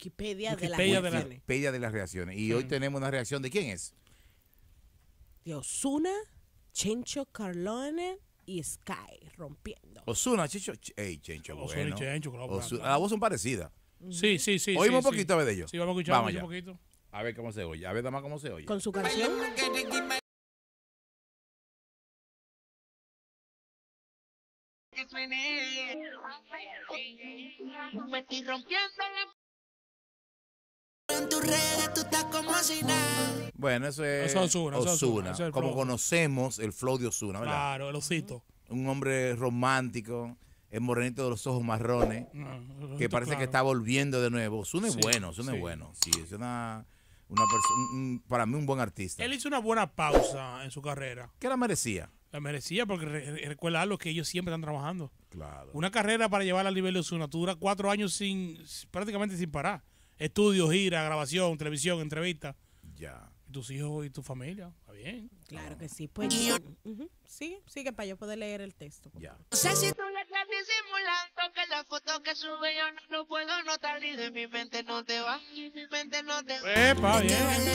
Wikipedia, de, las de, Wikipedia de las reacciones. Y hoy tenemos una reacción de quién es. De Osuna, Chencho Carlone y Sky rompiendo. Osuna, Chencho, hey, Chencho, Osuna bueno. y Chencho, claro, la voz son parecidas. Sí, sí, sí. Oímos un poquito a ver de ellos. Sí, vamos a escuchar un poquito. A ver cómo se oye. A ver, más cómo se oye. Con su canción. Me estoy rompiendo en tú estás como Bueno, eso es Osuna. Osuna, como conocemos el flow de Osuna, ¿verdad? Claro, el osito. Un hombre romántico, el morenito de los ojos marrones, ah, que parece que está volviendo de nuevo. Osuna es bueno, Osuna es bueno. Sí, es una... Una para mí un buen artista. Él hizo una buena pausa en su carrera. ¿Qué la merecía? La merecía porque recuerda lo que ellos siempre están trabajando. Claro. Una carrera para llevarla al nivel de Tú duras cuatro años sin prácticamente sin parar estudios, gira, grabación, televisión, entrevista. Ya. tus hijos y tu familia, está bien. Claro que sí, pues. Sí, sí, para yo poder leer el texto. Pues. Ya. No sé si tú le estás disimulando que la foto que sube yo no lo puedo notar y de mi mente no te va, y de mi mente no te va. Epa, bien.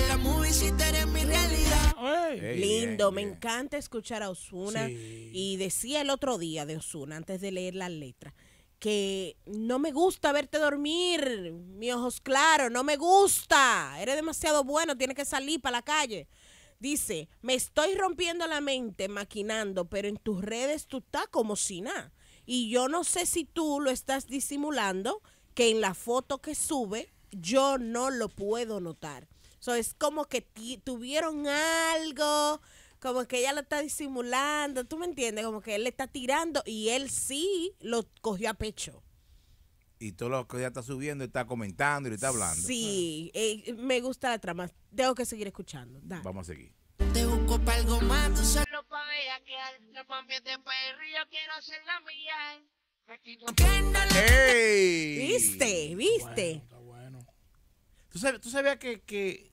la si mi realidad. Lindo, me encanta escuchar a Osuna y decía el otro día de Osuna antes de leer las letras que no me gusta verte dormir, mi ojos claros, no me gusta, eres demasiado bueno, tienes que salir para la calle. Dice, me estoy rompiendo la mente maquinando, pero en tus redes tú estás como si nada. Y yo no sé si tú lo estás disimulando, que en la foto que sube yo no lo puedo notar. So, es como que tuvieron algo, como que ella lo está disimulando, tú me entiendes, como que él le está tirando y él sí lo cogió a pecho. Y todo lo que ella está subiendo, está comentando y le está hablando. Sí, eh, me gusta la trama. Tengo que seguir escuchando. Vamos a seguir. Te busco para algo más, solo para quiero ser la mía. ¡Ey! ¿Viste? ¿Viste? Está bueno. ¿Tú, sabías, que, que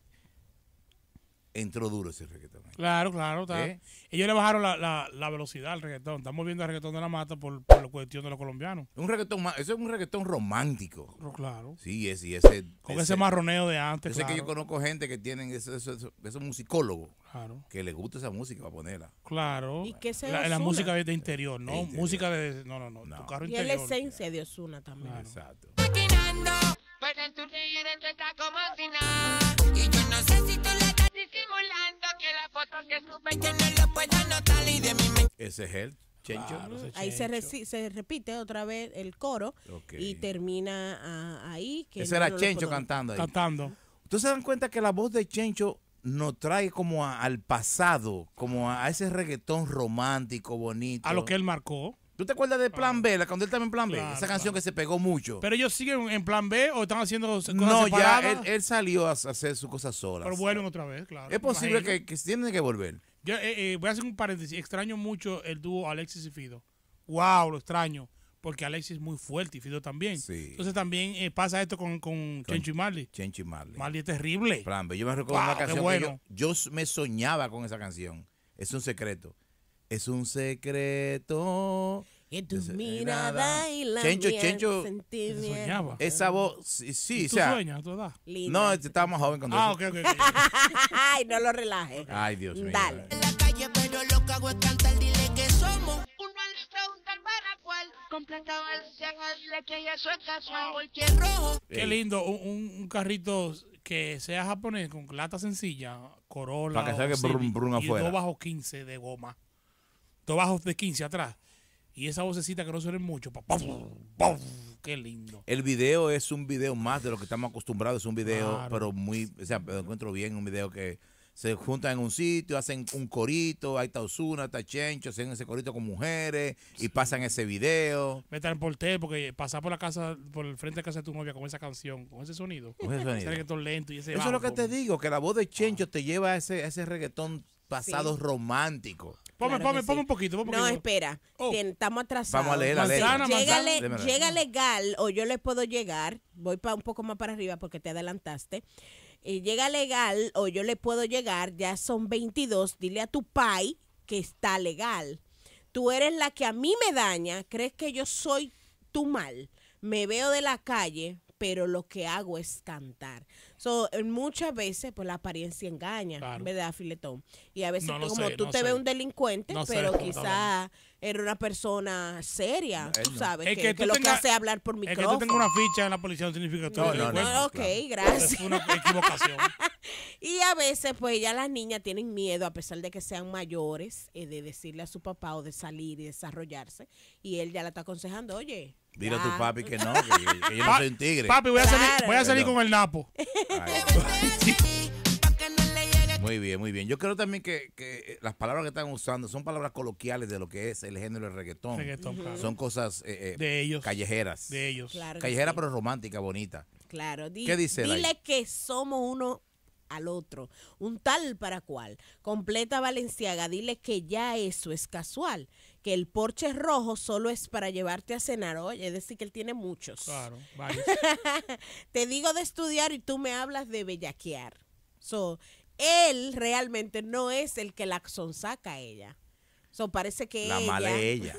entró duro ese reggaetón? Claro, claro. Está. ¿Eh? Ellos le bajaron la, la, velocidad al reggaetón. Estamos viendo el reggaetón de la mata por, la cuestión de los colombianos. Un reggaetón, eso es un reggaetón romántico. Claro. Sí, ese. Con ese, marroneo de antes. Yo sé que yo conozco gente que tienen esos eso, eso, musicólogos. Claro. Que les gusta esa música para ponerla. Claro. ¿Y que se la, la, música de interior, ¿no? Música de. No, no, no. interior. Y la esencia de Osuna también. Exacto. Pues Ese es el Chencho, ahí Se, repite otra vez el coro y termina ah, ahí. Que Ese era Chencho cantando ahí. Cantando. se dan cuenta que la voz de Chencho nos trae como al pasado, como a, ese reggaetón romántico, bonito. A lo que él marcó. ¿Tú te acuerdas de ah. Plan B, cuando él estaba en Plan B? Esa canción que se pegó mucho. ¿Pero ellos siguen en Plan B o están haciendo cosas No, ya él, salió a hacer sus cosas solas. Pero vuelven otra vez, claro. Es posible que, que tienen que volver. Eh, eh, voy a hacer un paréntesis. Extraño mucho el dúo Alexis y Fido. ¡Wow! Lo extraño. Porque Alexis es muy fuerte y Fido también. Entonces también eh, pasa esto con, con, Chencho y Marley. Chencho Marley. Marley es terrible. yo me recuerdo una canción. yo me soñaba con esa canción. Es un secreto. Es un secreto que tu eh, mirada y la Chencho, Chencho soñaba. Esa voz, sí, sí ¿Tú o sea. sueñas, tú edad? No, este, estaba más joven cuando. Ah, eso. ok, ok. Ay, no lo relajes. Ay, Dios mío. Dale. En la calle, pero lo que hago es cantar, dile que somos uno al preguntar para cuál. Completado el cien, que ya eso es casual, es rojo. Qué lindo, un, un carrito que sea japonés con lata sencilla, Corolla. Para que sea que brum, brum afuera. Y dos bajos 15 de goma. Dos bajos de 15 atrás. Y esa vocecita que no suena mucho. Pa, qué lindo. El video es un video más de lo que estamos acostumbrados. Es un video, pero muy. O sea, lo encuentro bien. Un video que se juntan en un sitio, hacen un corito. Ahí está Osuna, está Chencho. Hacen ese corito con mujeres y pasan ese video. Me transporté porque pasar por la casa, por el frente de casa de tu novia con esa canción, con ese sonido. ese reggaetón lento y ese Eso es lo que te digo, que la voz de ah. Chencho te lleva a ese, a ese reggaetón pasados romántico. románticos. Ponme, claro un poquito, No, espera. Oh. estamos atrasados. Vamos a leer la Llega, legal, o yo le puedo llegar. Voy pa, un poco más para arriba porque te adelantaste. Eh, llega legal, o yo le puedo llegar. Ya son 22. Dile a tu pai que está legal. Tú eres la que a mí me daña. Crees que yo soy tu mal. Me veo de la calle, pero lo que hago es cantar. So, muchas veces, pues la apariencia engaña, ¿verdad, filetón? Y a veces, como tú te ve ves un delincuente, pero quizá era una persona seria, tú sabes, que, lo que hace es hablar por micrófono. Es que tú tengo una ficha en la policía no significa todo. No, no, ok, gracias. Es una equivocación. y a veces, pues ya las niñas tienen miedo, a pesar de que sean mayores, eh, de decirle a su papá o de salir y desarrollarse. Y él ya la está aconsejando, oye, Dile a tu papi que no, que, yo no soy un tigre. Papi, voy a salir, voy a salir con el Napo. Muy bien, muy bien. Yo creo también que, eh, las palabras que están usando son palabras coloquiales de lo que es el género del reggaetón. Son cosas eh, eh, de ellos. callejeras. De ellos. Callejera pero romántica, bonita. Claro. ¿Qué dice Dile que somos uno al otro, un tal para cual. Completa Valenciaga, dile que ya eso es casual, que el porche rojo solo es para llevarte a cenar, hoy es decir, que él tiene muchos. Claro, Te digo de estudiar y tú me hablas de bellaquear. So, él realmente no es el que la sonsaca a ella. So, parece que la mala es ella.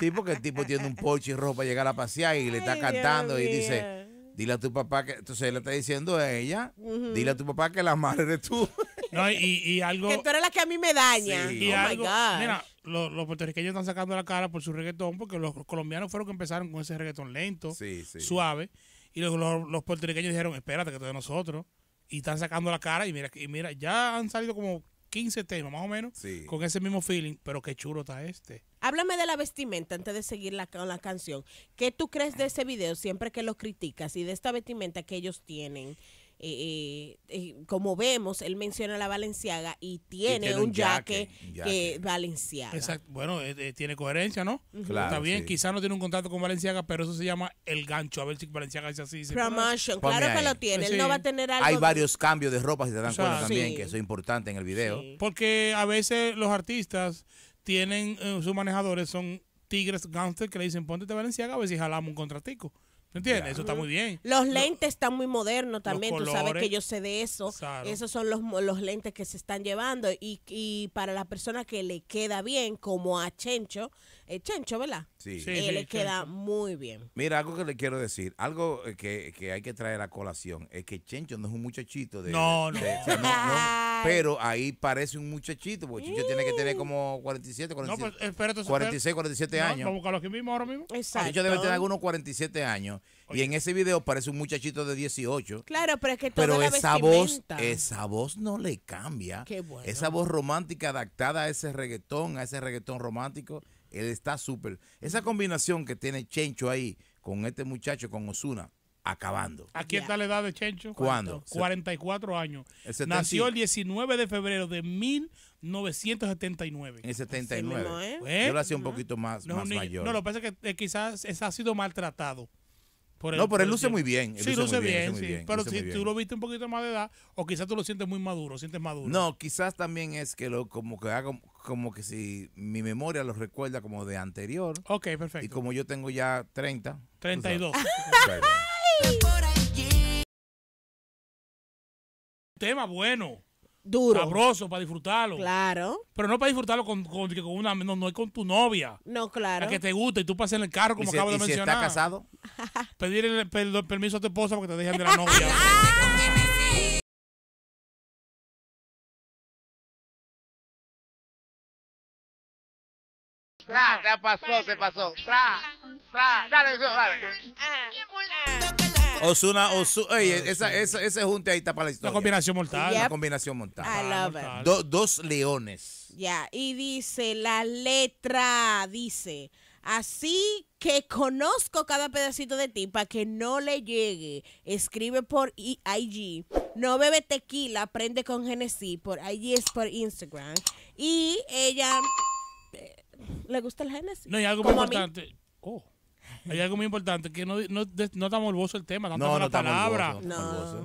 sí, porque el tipo tiene un Porsche y ropa, llegar a pasear y le está cantando y dice, dile a tu papá que... Entonces él le está diciendo a ella, dile a tu papá que la mala eres tú. no, y, y, algo... Que tú eres la que a mí me daña. Oh y algo... Mira, los, puertorriqueños están sacando la cara por su reggaetón porque los colombianos fueron los que empezaron con ese reggaetón lento, suave. Y los, los, puertorriqueños dijeron, espérate que tú de nosotros y están sacando la cara y mira, y mira, ya han salido como 15 temas más o menos con ese mismo feeling, pero qué chulo está este. Háblame de la vestimenta antes de seguir con la canción. ¿Qué tú crees de ese video siempre que lo criticas y de esta vestimenta que ellos tienen? Eh, eh, como vemos, él menciona a la Valenciaga y tiene, un jaque, que Valenciaga. Bueno, eh, eh, tiene coherencia, ¿no? Está bien, quizás no tiene un contrato con Valenciaga, pero eso se llama el gancho. A ver si Valenciaga dice así. Promotion, claro que lo tiene. Pues él no va a tener algo. Hay varios cambios de ropa, si te dan cuenta también, que eso es importante en el video. Porque a veces los artistas tienen, sus manejadores son tigres gangsters que le dicen, ponte este Valenciaga a ver si jalamos un contratico entiendes? Eso está muy bien. Los lentes están muy modernos también. Tú sabes que yo sé de eso. Esos son los, los, lentes que se están llevando. Y, y para la persona que le queda bien, como a Chencho, el eh, Chencho, ¿verdad? Sí. sí, eh, le queda muy bien. Mira, algo que le quiero decir, algo eh, que, hay que traer a colación, es que Chencho no es un muchachito de... No, no. pero ahí parece un muchachito, porque Chencho tiene que tener mm. como 47, 47 no, pues, espérate, 46, 47 años. Vamos a que mismo ahora mismo. Exacto. Chencho debe tener algunos 47 años. Y en ese video parece un muchachito de 18. Claro, pero es que toda Pero esa voz, esa voz no le cambia. Qué bueno. Esa voz romántica adaptada a ese reggaetón, a ese reggaetón romántico él está súper. Esa combinación que tiene Chencho ahí con este muchacho, con Osuna, acabando. Aquí está la edad de Chencho. ¿Cuándo? 44 años. Nació el 19 de febrero de 1979. En el 79. ¿eh? Yo lo hacía un poquito más, no, mayor. No, lo que pasa es que eh, quizás ha sido maltratado. no, pero él luce muy bien. sí, luce, bien, Pero si tú lo viste un poquito más de edad, o quizás tú lo sientes muy maduro, sientes maduro. No, quizás también es que lo como que haga como que si mi memoria lo recuerda como de anterior. Ok, perfecto. Y como yo tengo ya 30. 32. Ah. Tema bueno. Duro. Sabroso para disfrutarlo. Claro. Pero no para disfrutarlo con, una. No, no es con tu novia. No, claro. La que te guste y tú pases en el carro, como acabo de mencionar. Si está casado? pedir el, permiso a tu esposa porque te dejan de la novia. tra, pasó, se pasó. Tra, tra, dale, Osuna, Osuna, oye, esa, esa, ese junte ahí está para la historia. Una combinación mortal. combinación mortal. I dos leones. Ya, y dice, la letra dice, así que conozco cada pedacito de ti para que no le llegue. Escribe por IG. No bebe tequila, aprende con Genesis Por IG es por Instagram. Y ella eh, le gusta el Génesis. No, hay algo muy importante. Oh. Hay algo muy importante, que no, no, no está morboso el tema, no, no palabra.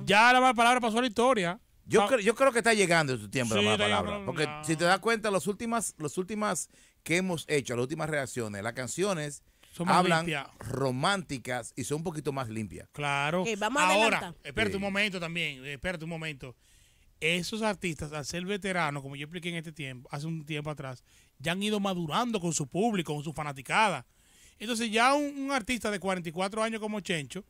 Ya la mala palabra pasó a la historia. Yo, ah. creo, yo creo que está llegando su tiempo la palabra. porque si te das cuenta, las últimas, las últimas que hemos hecho, las últimas reacciones, las canciones son hablan románticas y son un poquito más limpias. Claro. vamos Ahora, espérate un momento también, eh, espérate un momento. Esos artistas, al ser veteranos, como yo expliqué en este tiempo, hace un tiempo atrás, ya han ido madurando con su público, con su fanaticada. Entonces ya un, artista de 44 años como Chencho,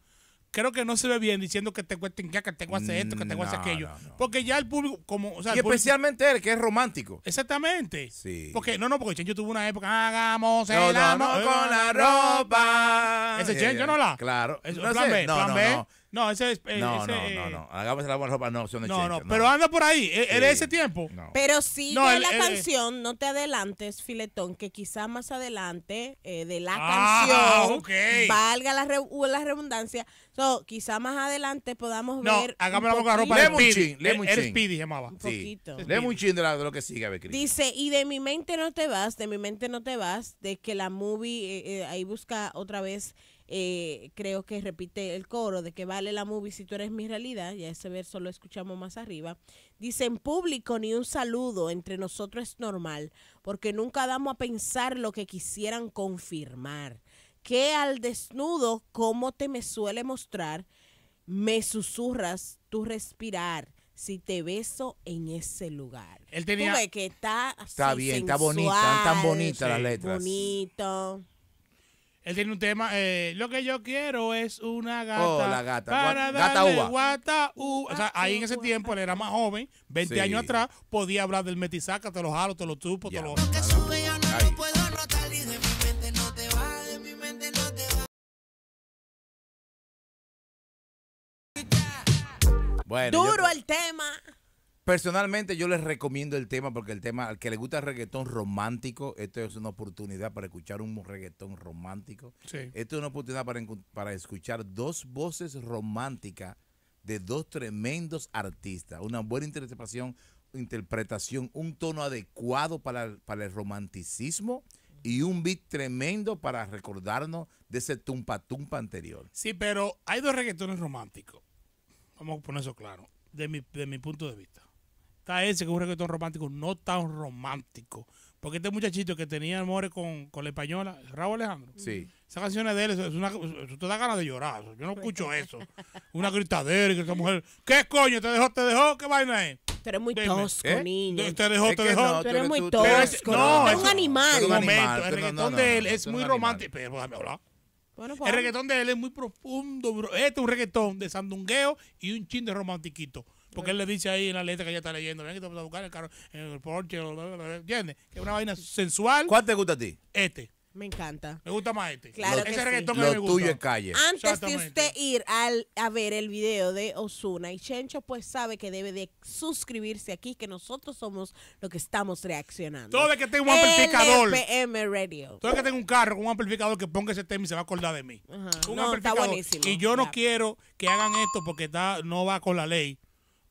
creo que no se ve bien diciendo que te cuesten que te hacer esto, que te no, aquello. Porque ya el público, como. O sea, y especialmente él, que es romántico. Exactamente. Sí. Porque, no, no, porque Chencho tuvo una época, hagamos el amor con la ropa. Ese eh, Chencho no la. Claro. Eso, plan no, ese es. Eh, no, no, no, eh, no. Hagamos la buena ropa, no, son de No, no, pero anda por ahí. es Era ese tiempo. Pero si de la eh, canción, no te adelantes, filetón, que quizá más adelante eh, de la ah, canción. Valga la, la redundancia. So, quizá más adelante podamos no, ver. Hagamos la boca ropa. le Chin. Lemon Chin. Speedy llamaba. Un poquito. Sí. de, lo que sigue, a ver, Dice, y de mi mente no te vas, de mi mente no te vas, de que la movie, ahí busca otra vez eh, creo que repite el coro de que vale la movie si tú eres mi realidad, ya ese verso lo escuchamos más arriba, dice en público ni un saludo entre nosotros es normal, porque nunca damos a pensar lo que quisieran confirmar, que al desnudo, como te me suele mostrar, me susurras tu respirar si te beso en ese lugar. Él tenía... que está Está bien, está bonita, tan bonita las letras. Bonito. Él tiene un tema, eh, lo que yo quiero es una gata. Oh, la gata. gata O sea, ahí en ese tiempo él era más joven, 20 años atrás, podía hablar del metisaca, te lo jalo, te lo tupo, no te lo... Bueno, Duro el tema. Personalmente yo les recomiendo el tema porque el tema, al que le gusta el reggaetón romántico, esto es una oportunidad para escuchar un reggaetón romántico. Esto es una oportunidad para, escuchar dos voces románticas de dos tremendos artistas. Una buena interpretación, interpretación un tono adecuado para, para el romanticismo y un beat tremendo para recordarnos de ese tumpa tumpa anterior. Sí, pero hay dos reggaetones románticos. Vamos a poner eso claro, de mi, de mi punto de vista. Está ese que es un reggaetón romántico, no tan romántico. Porque este muchachito que tenía amores con, con la española, Raúl Alejandro. Sí. Esa canción de él, es te da ganas de llorar. Yo no pues escucho eso. Una gritadera y que esa mujer, ¿qué coño? ¿Te dejó? ¿Te dejó? ¿Qué vaina es? Tú eres muy tosco, ¿Eh? niño. Te dejó, te dejó. tú eres muy tosco. no, es un animal. Un el reggaetón de él es muy romántico. Pero déjame hablar. Bueno, pues el reggaetón de él es muy profundo, bro. Este es un reggaetón de sandungueo y un chin de romantiquito. Porque él le dice ahí en la letra que ella está leyendo, ven que te a buscar el carro en el Porsche, ¿entiendes? Que es una vaina sensual. ¿Cuál te gusta a ti? Este. Me encanta. Me gusta más este. Claro. ese reggaetón me gusta. tuyo es calle. Antes de usted ir a ver el video de Osuna y Chencho, pues sabe que debe de suscribirse aquí, que nosotros somos los que estamos reaccionando. Todo el que tenga un amplificador. LPM Radio. Todo el que tenga un carro con un amplificador que ponga ese tema y se va a acordar de mí. Un amplificador. Está buenísimo. Y yo no quiero que hagan esto porque está, no va con la ley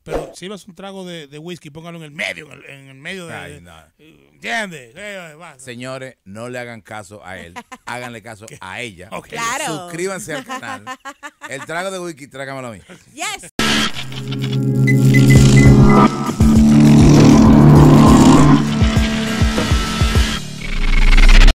pero si vas un trago de, whisky, póngalo en el medio, en el, en el medio de. ¿Entiendes? Señores, no le hagan caso a él. Háganle caso a ella. Claro. Suscríbanse al canal. El trago de whisky, trágamelo a mí. Yes.